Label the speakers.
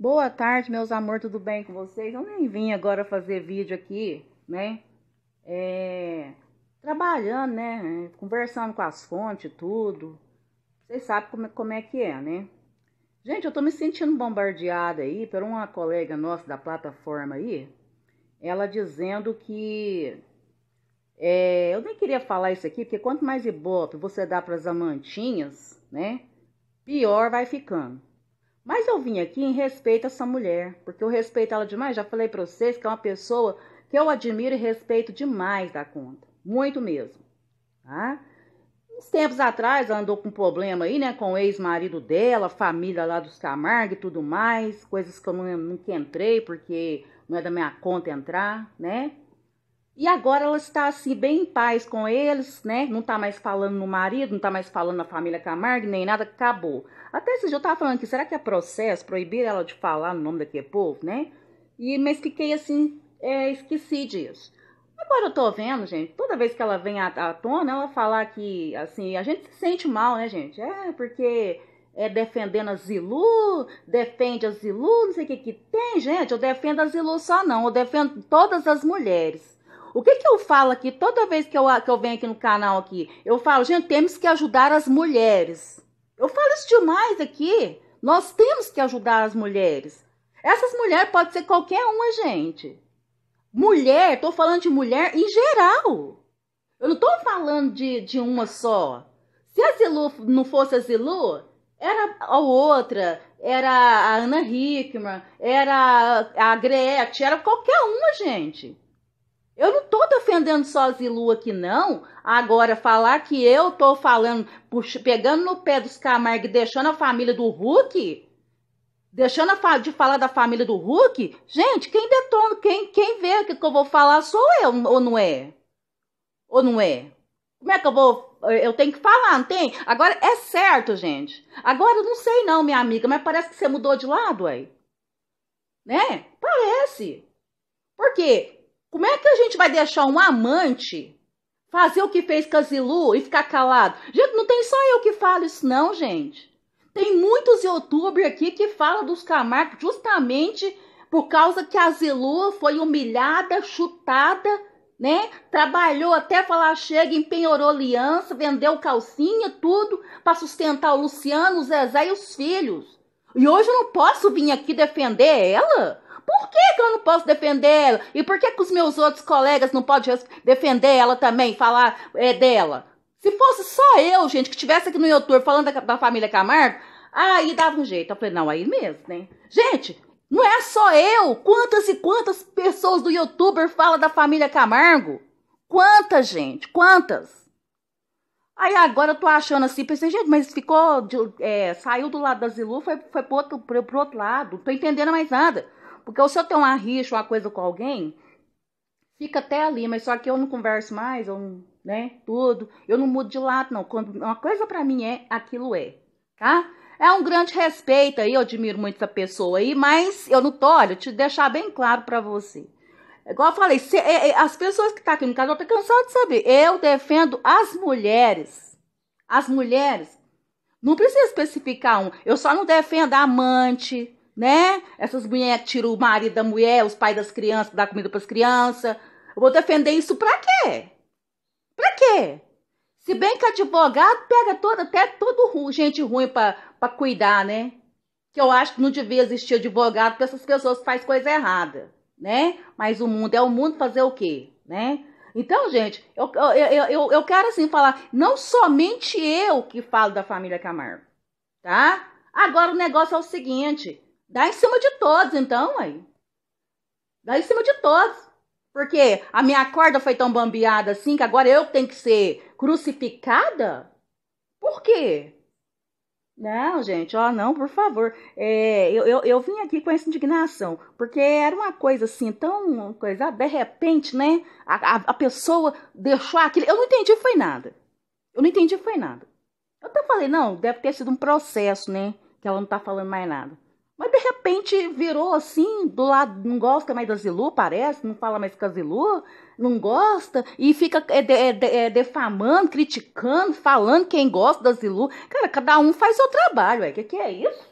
Speaker 1: Boa tarde, meus amor, tudo bem com vocês? Eu nem vim agora fazer vídeo aqui, né? É, trabalhando, né? Conversando com as fontes, tudo. Vocês sabem como, é, como é que é, né? Gente, eu tô me sentindo bombardeada aí por uma colega nossa da plataforma aí. Ela dizendo que. É, eu nem queria falar isso aqui, porque quanto mais ibope você dá para as amantinhas, né? Pior vai ficando. Mas eu vim aqui em respeito a essa mulher, porque eu respeito ela demais. Já falei para vocês que é uma pessoa que eu admiro e respeito demais da conta, muito mesmo. Tá? Uns tempos atrás ela andou com problema aí, né, com o ex-marido dela, família lá dos Camargo e tudo mais, coisas que eu nunca entrei porque não é da minha conta entrar, né? E agora ela está assim, bem em paz com eles, né? Não tá mais falando no marido, não tá mais falando na família Camargo, nem nada, acabou. Até esse dia eu tava falando que será que é processo proibir ela de falar no nome daquele povo, né? E, mas fiquei assim, é, esqueci disso. Agora eu tô vendo, gente, toda vez que ela vem à, à tona, ela falar que, assim, a gente se sente mal, né, gente? É, porque é defendendo a Zilu, defende a Zilu, não sei o que que tem, gente. Eu defendo a Zilu só não, eu defendo todas as mulheres. O que, que eu falo aqui toda vez que eu, que eu venho aqui no canal aqui? Eu falo, gente, temos que ajudar as mulheres. Eu falo isso demais aqui. Nós temos que ajudar as mulheres. Essas mulheres pode ser qualquer uma, gente. Mulher, tô falando de mulher em geral. Eu não tô falando de, de uma só. Se a Zilu não fosse a Zilu, era a outra, era a Ana Hickman, era a Gretchen, era qualquer uma, gente. Eu não tô defendendo só Zilu aqui, não. Agora, falar que eu tô falando, pegando no pé dos Camargo e deixando a família do Hulk, deixando fa de falar da família do Hulk, gente, quem detona, quem, quem vê o que, que eu vou falar sou eu, ou não é? Ou não é? Como é que eu vou. Eu tenho que falar, não tem? Agora, é certo, gente. Agora, eu não sei, não, minha amiga, mas parece que você mudou de lado aí. Né? Parece. Por quê? Como é que a gente vai deixar um amante fazer o que fez Casilu e ficar calado? Gente, não tem só eu que falo isso, não, gente. Tem muitos youtubers aqui que falam dos Camargo justamente por causa que a Zilu foi humilhada, chutada, né? Trabalhou até falar chega, empenhorou aliança, vendeu calcinha, tudo para sustentar o Luciano, o Zezé e os filhos. E hoje eu não posso vir aqui defender ela? Por que, que eu não posso defender ela? E por que, que os meus outros colegas não podem defender ela também, falar é, dela? Se fosse só eu, gente, que estivesse aqui no YouTube falando da, da família Camargo, aí dava um jeito. Eu falei, não, aí mesmo, né? Gente, não é só eu. Quantas e quantas pessoas do YouTube falam da família Camargo? Quantas, gente? Quantas? Aí agora eu tô achando assim, pensei, gente, mas ficou, de, é, saiu do lado da Zilu, foi, foi pro, outro, pro, pro outro lado, não tô entendendo mais nada. Porque se eu tenho uma rixa, uma coisa com alguém, fica até ali, mas só que eu não converso mais, eu não, né, tudo, eu não mudo de lado, não. Quando uma coisa para mim é, aquilo é, tá? É um grande respeito aí, eu admiro muito essa pessoa aí, mas eu não tô, olha, te deixar bem claro para você. É igual eu falei, se, é, é, as pessoas que estão tá aqui no canal estão cansadas de saber. Eu defendo as mulheres. As mulheres. Não precisa especificar um. Eu só não defendo a amante, né? Essas mulheres que tiram o marido da mulher, os pais das crianças, dá comida para as crianças. Eu vou defender isso para quê? Para quê? Se bem que advogado pega todo, até todo gente ruim para cuidar, né? Que eu acho que não devia existir advogado para essas pessoas que fazem coisa errada né? Mas o mundo é o mundo fazer o quê, né? Então, gente, eu, eu, eu, eu quero assim falar, não somente eu que falo da família Camargo, tá? Agora o negócio é o seguinte, dá em cima de todos, então, aí. Dá em cima de todos. Porque a minha corda foi tão bambeada assim que agora eu tenho que ser crucificada? Por quê? Não, gente, ó, não, por favor. É, eu, eu, eu, vim aqui com essa indignação, porque era uma coisa assim, tão coisa, de repente, né? A, a, a pessoa deixou aquilo. Eu não entendi, foi nada. Eu não entendi, foi nada. Eu até falei, não, deve ter sido um processo, né? Que ela não tá falando mais nada repente virou assim, do lado, não gosta mais da Zilu, parece, não fala mais com a Zilu, não gosta, e fica é, é, é, defamando, criticando, falando quem gosta da Zilu. Cara, cada um faz seu trabalho, é que que é isso?